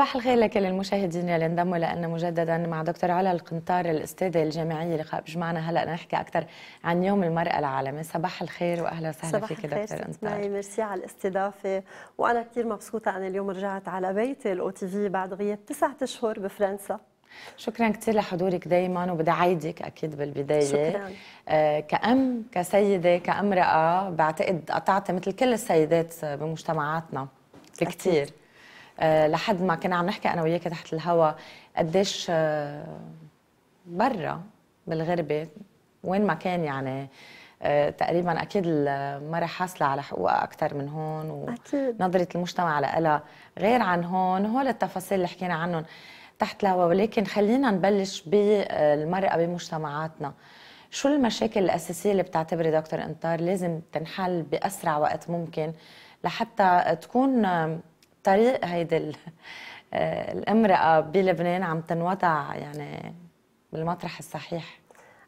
صباح الخير لكل المشاهدين اللي انضموا لنا مجددا مع دكتور علا القنطار الاستاذه الجامعيه لقاء معنا هلا نحكي اكثر عن يوم المراه العالمي صباح الخير واهلا وسهلا فيك دكتور الخير ميرسي على الاستضافه وانا كثير مبسوطه انا اليوم رجعت على بيتي الاو تي في بعد غياب تسعة اشهر بفرنسا شكرا كثير لحضورك دائما وبدي اعيدك اكيد بالبدايه شكرا آه كأم كسيده كامراه بعتقد قطعتي مثل كل السيدات بمجتمعاتنا بكثير آه، لحد ما كنا عم نحكي انا وياك تحت الهوا قديش آه، برا بالغربه وين ما كان يعني آه، تقريبا اكيد المراه حاصله على حقوقها اكثر من هون ونظره المجتمع لها غير عن هون هول التفاصيل اللي حكينا عنهم تحت الهوا ولكن خلينا نبلش بالمرأة بمجتمعاتنا شو المشاكل الأساسية اللي بتعتبري دكتور انطار لازم تنحل بأسرع وقت ممكن لحتى تكون طريق هيدي آه، الامرأة بلبنان عم تنوضع يعني بالمطرح الصحيح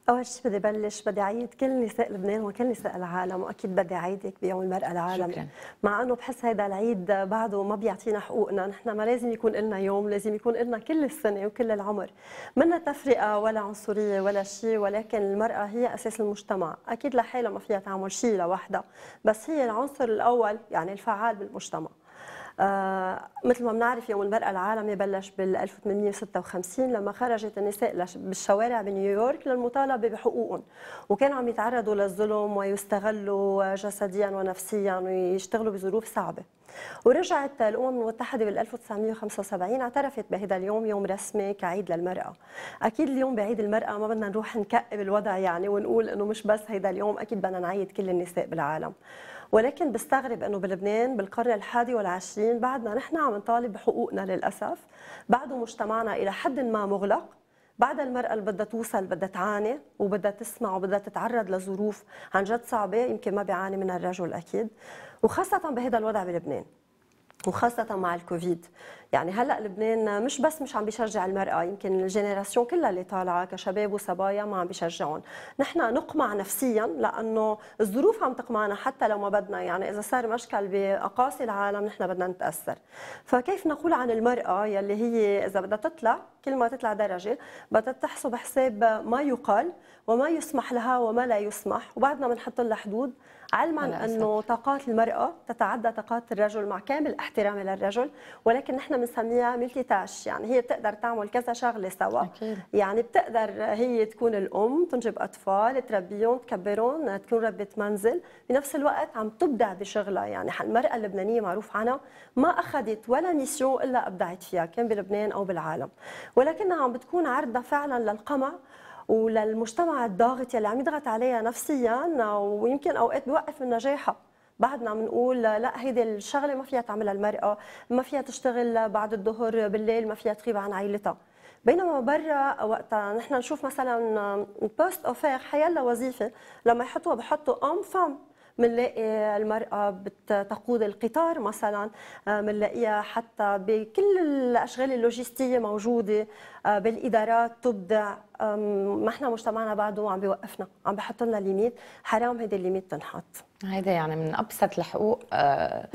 اول شيء بدي بلش بدي اعيد كل نساء لبنان وكل نساء العالم واكيد بدي اعيدك بيوم المراه العالم شكرا. مع انه بحس هيدا العيد بعده ما بيعطينا حقوقنا نحن ما لازم يكون لنا يوم لازم يكون لنا كل السنه وكل العمر منا تفرقه ولا عنصريه ولا شيء ولكن المراه هي اساس المجتمع اكيد لحالها ما فيها تعمل شيء لوحدها بس هي العنصر الاول يعني الفعال بالمجتمع آه، مثل ما بنعرف يوم المرأة العالمي بلش بال 1856 لما خرجت النساء بالشوارع بنيويورك للمطالبة بحقوقهم وكانوا عم يتعرضوا للظلم ويستغلوا جسديا ونفسيا ويشتغلوا بظروف صعبة ورجعت الأمم المتحدة بال 1975 اعترفت بهذا اليوم يوم رسمي كعيد للمرأة أكيد اليوم بعيد المرأة ما بدنا نروح نكئب الوضع يعني ونقول أنه مش بس هذا اليوم أكيد بدنا نعيد كل النساء بالعالم ولكن بستغرب انه بلبنان بالقرن الحادي والعشرين بعدنا نحن عم نطالب بحقوقنا للاسف بعد مجتمعنا الى حد ما مغلق بعد المرأة اللي بدها توصل بدها تعاني وبدها تسمع وبدها تتعرض لظروف عن جد صعبة يمكن ما بيعاني منها الرجل أكيد وخاصة بهذا الوضع بلبنان وخاصة مع الكوفيد يعني هلا لبنان مش بس مش عم بيشجع المرأة يمكن الجنراسيون كلها اللي طالعة كشباب وصبايا ما عم بيشجعون نحن نقمع نفسيا لأنه الظروف عم تقمعنا حتى لو ما بدنا يعني إذا صار مشكل بأقاصي العالم نحن بدنا نتأثر فكيف نقول عن المرأة يلي هي إذا بدها تطلع كل ما تطلع درجة بدها تحسب حساب ما يقال وما يسمح لها وما لا يسمح وبعدنا بنحط لها حدود علما انه طاقات المراه تتعدى طاقات الرجل مع كامل احترامي للرجل ولكن نحن بنسميها ملتي تاش يعني هي بتقدر تعمل كذا شغله سوا أكيد. يعني بتقدر هي تكون الام تنجب اطفال تربيهم تكبرهم تكون ربة منزل بنفس الوقت عم تبدع بشغلها يعني المراه اللبنانيه معروف عنها ما اخذت ولا ميسيون الا ابدعت فيها كان بلبنان او بالعالم ولكنها عم بتكون عرضه فعلا للقمع وللمجتمع الضاغط يلي عم يضغط عليها نفسيا ويمكن اوقات بوقف من نجاحها بعدنا عم نقول لا هيدي الشغله ما فيها تعملها المراه ما فيها تشتغل بعد الظهر بالليل ما فيها تغيب عن عائلتها بينما برا وقتها نحن نشوف مثلا بوست اوفير حيلا وظيفه لما يحطوها بحطوا ام فام بنلاقي المرأة بتقود القطار مثلا بنلاقيها آه، حتى بكل الأشغال اللوجستية موجودة آه، بالإدارات تبدع ما احنا مجتمعنا بعده عم بيوقفنا عم بحط لنا ليميت حرام هيدي الليميت تنحط هيدا يعني من أبسط الحقوق آه،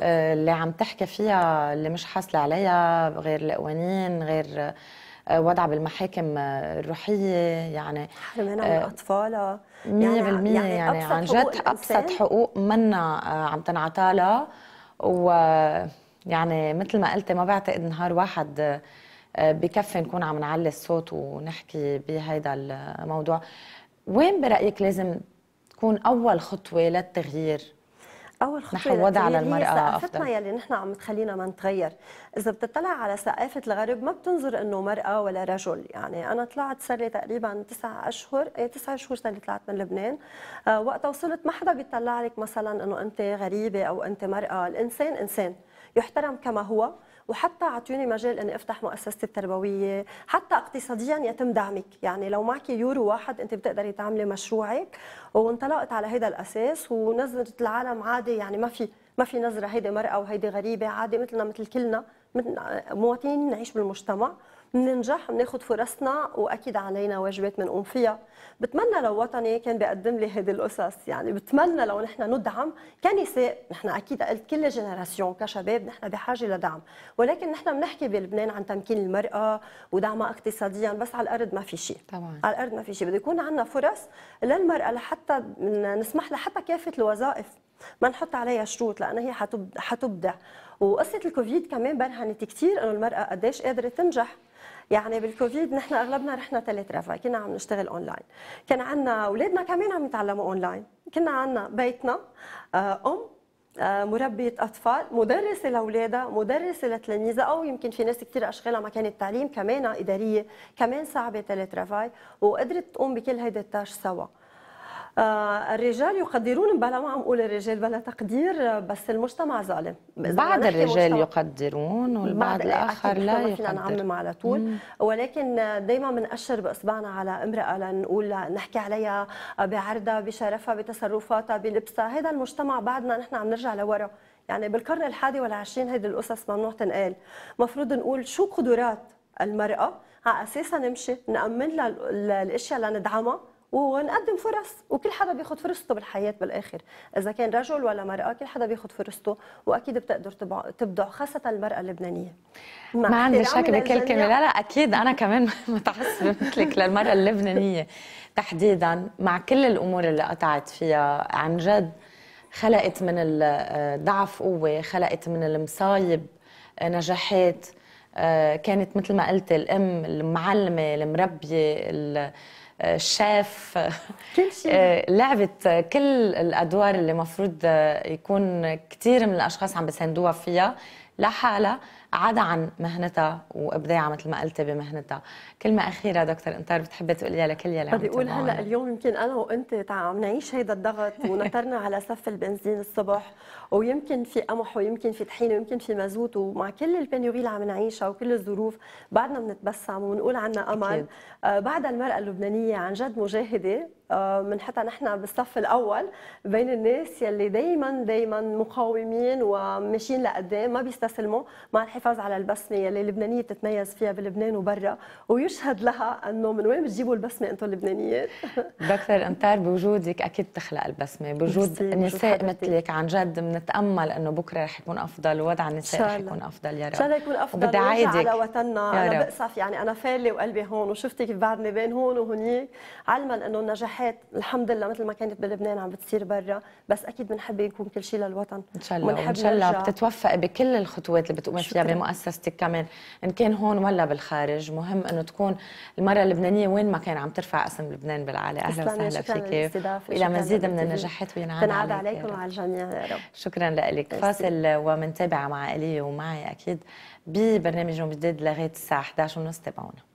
اللي عم تحكي فيها اللي مش حاصلة عليها غير القوانين غير آه، وضع بالمحاكم آه، الروحيه يعني حرمانه من اطفالها 100% يعني, يعني عن جد ابسط حقوق منا عم تنعطى لها و يعني مثل ما قلتي ما بعتقد نهار واحد آه، بكفي نكون عم نعلي الصوت ونحكي بهيدا الموضوع وين برايك لازم تكون اول خطوه للتغيير اول خطوه نحودها على المراه هي ثقافتنا يلي نحن عم تخلينا ما نتغير اذا بتطلع على ثقافه الغرب ما بتنظر انه مراه ولا رجل يعني انا طلعت صار لي تقريبا تسعة اشهر اي تسعة شهور صار لي طلعت من لبنان وقت آه، وقتها وصلت ما حدا بيطلع لك مثلا انه انت غريبه او انت مراه الانسان انسان يحترم كما هو وحتى اعطوني مجال اني افتح مؤسستي التربويه حتى اقتصاديا يتم دعمك يعني لو معك يورو واحد انت بتقدري تعملي مشروعك وانطلقت على هذا الاساس ونظره العالم عادي يعني ما في ما في نظره هيدي مرأة او هيدي غريبه عادي مثلنا مثل كلنا مواطنين نعيش بالمجتمع بننجح بناخد فرصنا واكيد علينا واجبات بنقوم فيها بتمنى لو وطني كان بيقدم لي هذه القصص يعني بتمنى لو نحن ندعم كنساء نحن اكيد قلت كل جنراسيون كشباب نحن بحاجه لدعم ولكن نحن بنحكي بلبنان عن تمكين المراه ودعمها اقتصاديا بس على الارض ما في شيء طبعا على الارض ما في شيء بده يكون عندنا فرص للمراه لحتى نسمح لها حتى كافه الوظائف ما نحط عليها شروط لانه هي حتبدع وقصه الكوفيد كمان برهنت كثير انه المراه قديش قادره تنجح يعني بالكوفيد نحن اغلبنا رحنا تلي ترافاي كنا عم نشتغل اونلاين كان عندنا اولادنا كمان عم يتعلموا اونلاين كنا عندنا بيتنا آه، ام آه، مربية أطفال مدرسة لأولادها مدرسة لتلاميذها أو يمكن في ناس كثير أشغالها مكان التعليم كمان إدارية كمان صعبة تلاترافاي وقدرت تقوم بكل هيدا التاش سوا آه، الرجال يقدرون بلا ما عم اقول الرجال بلا تقدير آه، بس المجتمع ظالم بعض الرجال يقدرون والبعض الاخر لا يقدر فينا نعمم على طول مم. ولكن دائما بنأشر باصبعنا على امراه لنقول نحكي عليها بعرضها بشرفها بتصرفاتها بلبسها هذا المجتمع بعدنا نحن عم نرجع لورا يعني بالقرن الحادي والعشرين هيدي القصص ممنوع تنقال مفروض نقول شو قدرات المرأة على أساسها نمشي نأمن لها الأشياء لندعمها ونقدم فرص وكل حدا بياخذ فرصته بالحياه بالاخر اذا كان رجل ولا مراه كل حدا بياخذ فرصته واكيد بتقدر تبدع خاصه المراه اللبنانيه ما عندي شك بكل كلمه لا لا اكيد انا كمان متعصبه مثلك للمراه اللبنانيه تحديدا مع كل الامور اللي قطعت فيها عن جد خلقت من الضعف قوه خلقت من المصايب نجاحات آه، كانت مثل ما قلت الام المعلمه المربيه شاف كل شيء لعبت كل الادوار اللي مفروض يكون كثير من الاشخاص عم بيساندوها فيها لحالها عدا عن مهنتها وابداعها مثل ما قلتي بمهنتها كلمه اخيره دكتور انتار بتحبي تقوليها لكل يلي بدي اقول هلا اليوم يمكن انا وانت عم نعيش هيدا الضغط ونطرنا على صف البنزين الصبح ويمكن في قمح ويمكن في طحين ويمكن في مازوت ومع كل البنوري اللي عم نعيشها وكل الظروف بعدنا بنتبسم ونقول عنا امل آه، بعد المراه اللبنانيه عن جد مجاهده آه، من حتى نحن بالصف الاول بين الناس يلي دائما دائما مقاومين وماشيين لقدام ما بيستسلموا مع الحفاظ على البسمه يلي اللبنانيه بتتميز فيها بلبنان وبرا ويشهد لها انه من وين بتجيبوا البسمه انتم اللبنانيات دكتور انتار بوجودك اكيد تخلق البسمه بوجود نساء مثلك عن جد بنتامل انه بكره رح يكون افضل ووضع النساء رح يكون افضل يا رب ان شاء الله يكون افضل على وطننا انا بقصف يعني انا فالي وقلبي هون وشفتي بعدني بين هون وهنيك علما انه النجاح الصلاحات الحمد لله مثل ما كانت بلبنان عم بتصير برا بس اكيد بنحب يكون كل شيء للوطن ان شاء الله ان شاء الله بتتوفق بكل الخطوات اللي بتقومي فيها بمؤسستك كمان ان كان هون ولا بالخارج مهم انه تكون المراه اللبنانيه وين ما كان عم ترفع اسم لبنان بالعالي اهلا وسهلا فيك الى مزيد من النجاحات وينعاد تنعاد عليكم وعلى الجميع يا رب شكرا لك فاصل ومنتابعه مع الي ومعي اكيد ببرنامج جديد لغايه الساعه 11:30 تابعونا